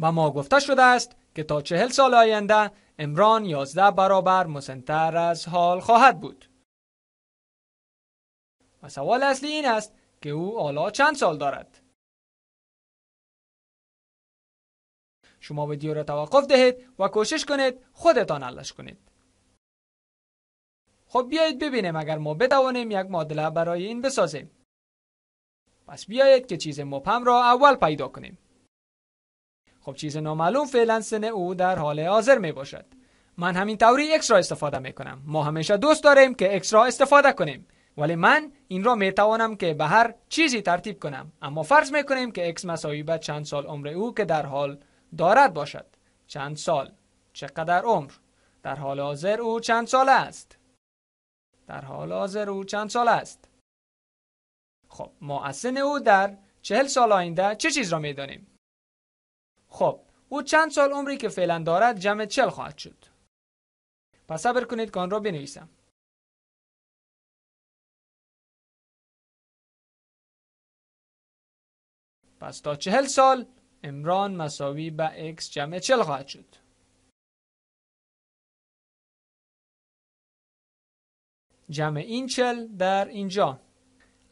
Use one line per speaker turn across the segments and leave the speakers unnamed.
و ما گفته شده است که تا چهل سال آینده امران یازده برابر مسنتر از حال خواهد بود و سوال اصلی این است که او آلا چند سال دارد شما ویدیو را توقف دهید و کوشش کنید خودتان علش کنید خب بیایید ببینیم اگر ما بتوانیم یک معادله برای این بسازیم پس بیایید که چیز مبهم را اول پیدا کنیم خب چیز نامعلوم فعلا سن او در حال حاضر می باشد من همین طوری اکس را استفاده می کنم ما همیشه دوست داریم که اکس را استفاده کنیم ولی من این را می توانم که به هر چیزی ترتیب کنم اما فرض می کنیم که اکس مساوی چند سال عمر او که در حال دارد باشد چند سال چقدر عمر در حال حاضر او چند سال است در حال حاضر او چند سال است خب ما از سن او در چهل سال آینده چه چیز را می دانیم خب او چند سال عمری که فعلا دارد جمع چل خواهد شد
پس صبر کنید که آن را بنویسم پس تا چهل سال امران مساوی به x جمع چل خواهد شد
جمع این چل در اینجا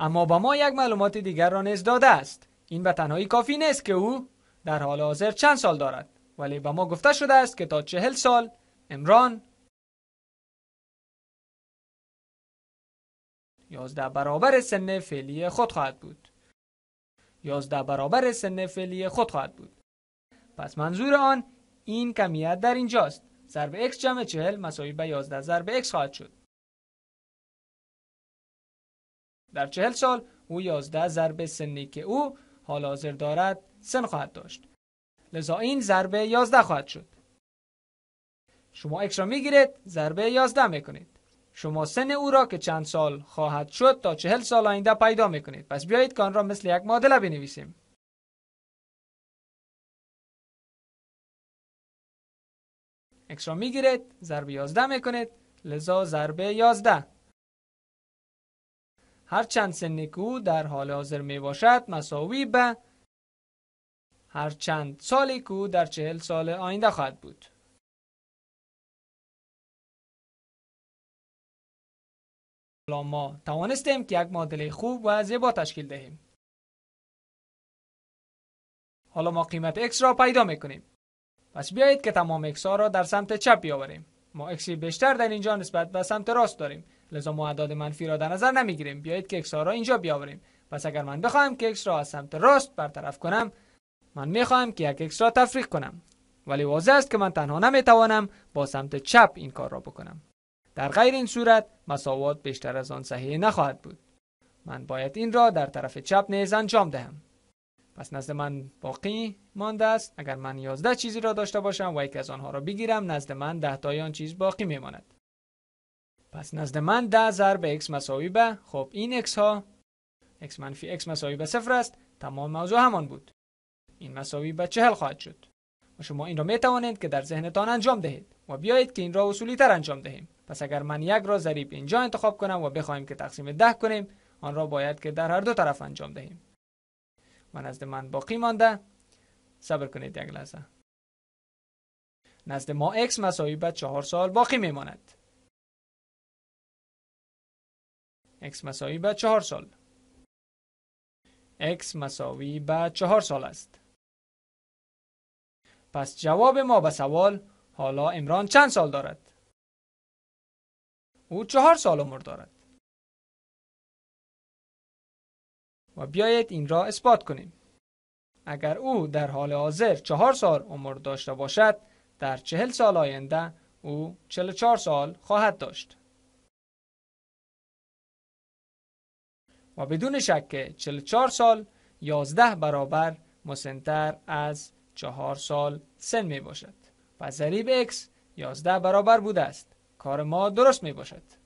اما با ما یک معلومات دیگر را نیز داده است این به تنهایی کافی نیست که او در حال حاضر چند سال دارد ولی به ما گفته شده است که تا چهل سال امران
یازده برابر
سن فعلی خود خواهد بود یازده برابر سن فعلی خود خواهد بود پس منظور آن این کمیت در اینجاست ضرب x جمع چهل مساوی به یازده ضرب x خواهد شد در چهل سال او یازده ضرب سنی که او حال حاضر دارد سن خواهد داشت لذا این ضربه 11 خواهد شد شما اکس را میگیرید ضربه 11 میکنید شما سن او را که چند سال خواهد شد تا چهل سال آینده پیدا میکنید پس بیایید کان را مثل یک معادله بنویسیم
اکس را میگیرید ضربه
11 میکنید لذا ضربه 11 هر چند سن که او در حال حاضر می باشد مساوی به هر چند سالی که در چهل سال آینده خواهد بود.
ما توانستیم که یک
معادله خوب و زیبا تشکیل دهیم. حالا ما قیمت x را پیدا میکنیم. پس بیایید که تمام x ها را در سمت چپ بیاوریم. ما اکسی بیشتر در اینجا نسبت به سمت راست داریم. لذا ما اعداد منفی را در نظر نمیگیریم. بیایید که x ها را اینجا بیاوریم. پس اگر من بخواهم که x را از سمت راست برطرف کنم، من میخواهم که یک اکس را تفریق کنم ولی واضح است که من تنها نمیتوانم با سمت چپ این کار را بکنم در غیر این صورت مساوات بیشتر از آن صحیح نخواهد بود من باید این را در طرف چپ نیز انجام دهم پس نزد من باقی مانده است اگر من یازده چیزی را داشته باشم و یکی از آنها را بگیرم نزد من ده تای آن چیز باقی میماند پس نزد من ده ضرب x مساوی به خب این x ها x منفی x مساوی به صفر است تمام موضوع همان بود این مساوی به چهل خواهد شد و شما این را می توانید که در ذهنتان انجام دهید و بیایید که این را اصولی تر انجام دهیم پس اگر من یک را ضریب اینجا انتخاب کنم و بخوایم که تقسیم ده کنیم آن را باید که در هر دو طرف انجام دهیم من نزد من باقی مانده صبر کنید یک لحظه نزد ما x مساوی به چهار سال
باقی میماند x مساوی به چهار
سال x مساوی به چهار سال است پس جواب ما به سوال حالا امران چند سال دارد؟
او چهار سال عمر دارد.
و بیایید این را اثبات کنیم. اگر او در حال حاضر چهار سال عمر داشته باشد در چهل سال آینده او چهل چهار سال خواهد داشت. و بدون شک چهار سال یازده برابر مسنتر از چهار سال سن می باشد و ضریب x یازده برابر بوده است کار ما درست می باشد